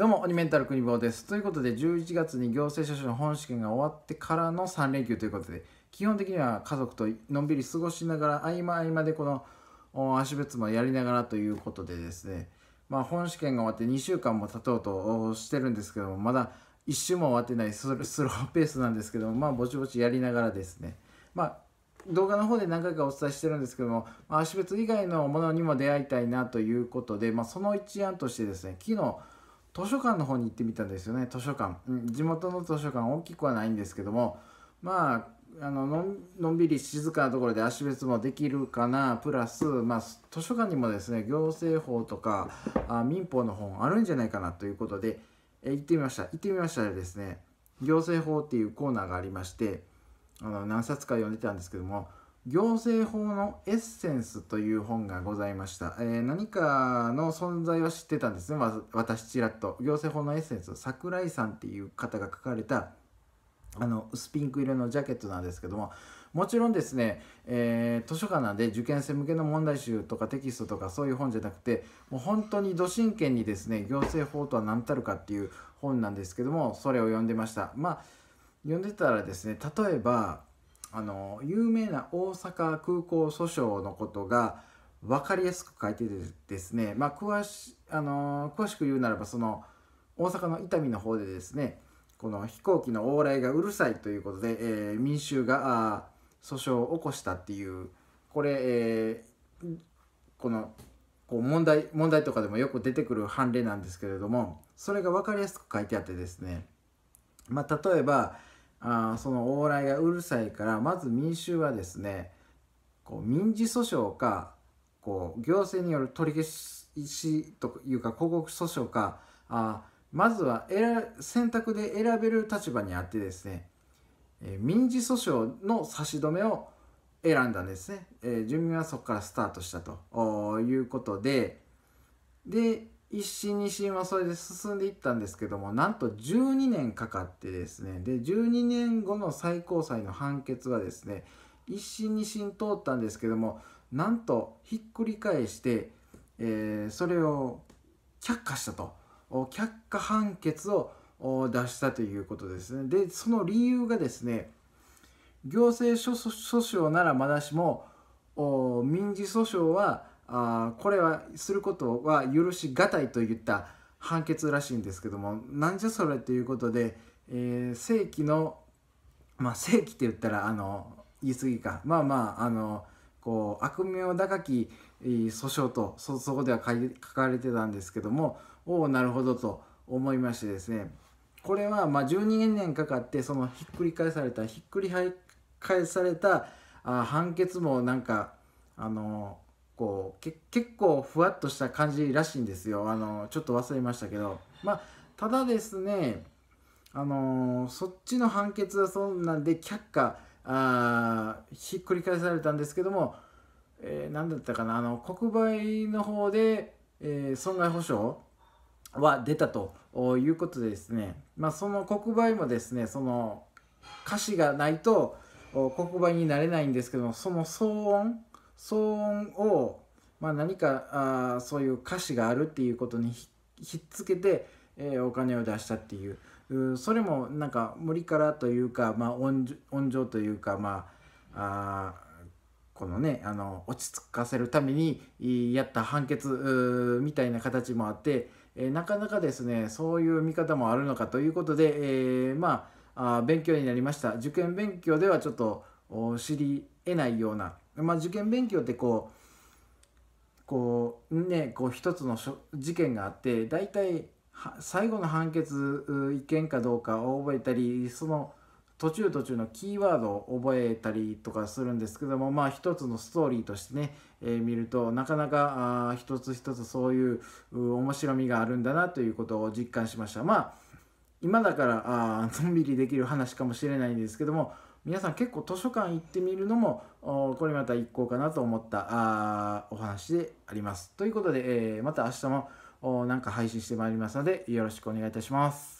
どうも、オニメンタル国防です。ということで、11月に行政書士の本試験が終わってからの3連休ということで、基本的には家族とのんびり過ごしながら、合間合間でこの足別もやりながらということでですね、まあ、本試験が終わって2週間も経とうとしてるんですけども、まだ1週も終わってないスローペースなんですけども、まあ、ぼちぼちやりながらですね、まあ、動画の方で何回かお伝えしてるんですけども、まあ、足別以外のものにも出会いたいなということで、まあ、その一案としてですね、昨日、図書館の方に行ってみたんですよね図書館、うん、地元の図書館大きくはないんですけどもまああののんびり静かなところで足別もできるかなプラス、まあ、図書館にもですね行政法とかあ民法の本あるんじゃないかなということで、え行ってみました行ってみましたらですね行政法っていうコーナーがありましてあの何冊か読んでたんですけども行政法のエッセンスという本がございました。えー、何かの存在は知ってたんですね、ま、私ちらっと。行政法のエッセンス、桜井さんっていう方が書かれたあの薄ピンク色のジャケットなんですけども、もちろんですね、えー、図書館なんで受験生向けの問題集とかテキストとかそういう本じゃなくて、もう本当にど真剣にですね、行政法とは何たるかっていう本なんですけども、それを読んでました。まあ、読んでたらですね、例えば、あの有名な大阪空港訴訟のことが分かりやすく書いててですね、まあ、詳しあの詳しく言うならばその大阪の伊丹の方でですねこの飛行機の往来がうるさいということで、えー、民衆が訴訟を起こしたっていうこれ、えー、このこう問題問題とかでもよく出てくる判例なんですけれどもそれが分かりやすく書いてあってですね、まあ、例えば、あその往来がうるさいからまず民衆はですねこう民事訴訟かこう行政による取り消しというか広告訴訟かあまずは選選択で選べる立場にあってですね、え民事訴訟の差し止めを選んだんですね、え住民はそこからスタートしたということでで一審二審はそれで進んでいったんですけどもなんと12年かかってですねで12年後の最高裁の判決はですね一審二審通ったんですけどもなんとひっくり返して、えー、それを却下したと却下判決を出したということですねでその理由がですね行政訴訟ならまだしも民事訴訟はあこれはすることは許しがたいといった判決らしいんですけどもなんじゃそれということで、えー、正規のまあ正規って言ったらあの言い過ぎかまあまああのこう悪名高き訴訟とそこでは書かれてたんですけどもおおなるほどと思いましてですねこれはまあ12年かかってそのひっくり返されたひっくり返されたあ判決もなんかあのうけ結構ふわっとした感じらしいんですよあのちょっと忘れましたけどまあただですねあのそっちの判決はそんなんで却下あひっくり返されたんですけども、えー、何だったかなあの国賠の方で、えー、損害補償は出たということでですね、まあ、その国賠もですねその歌詞がないと国賠になれないんですけどもその騒音騒音を、まあ、何かあそういう歌詞があるっていうことにひっつけて、えー、お金を出したっていうそれもなんか無理からというか、まあ、温情というか、まあ、あこのねあの落ち着かせるためにやった判決みたいな形もあって、えー、なかなかですねそういう見方もあるのかということで、えー、まあ勉強になりました受験勉強ではちょっと知り得ないような、まあ、受験勉強ってこうこうねこう一つの事件があって大体最後の判決意見かどうかを覚えたりその途中途中のキーワードを覚えたりとかするんですけどもまあ一つのストーリーとしてね、えー、見るとなかなかあ一つ一つそういう面白みがあるんだなということを実感しましたまあ今だからあのんびりできる話かもしれないんですけども皆さん結構図書館行ってみるのもこれまた一行かなと思ったあお話であります。ということで、えー、また明日もなんか配信してまいりますのでよろしくお願いいたします。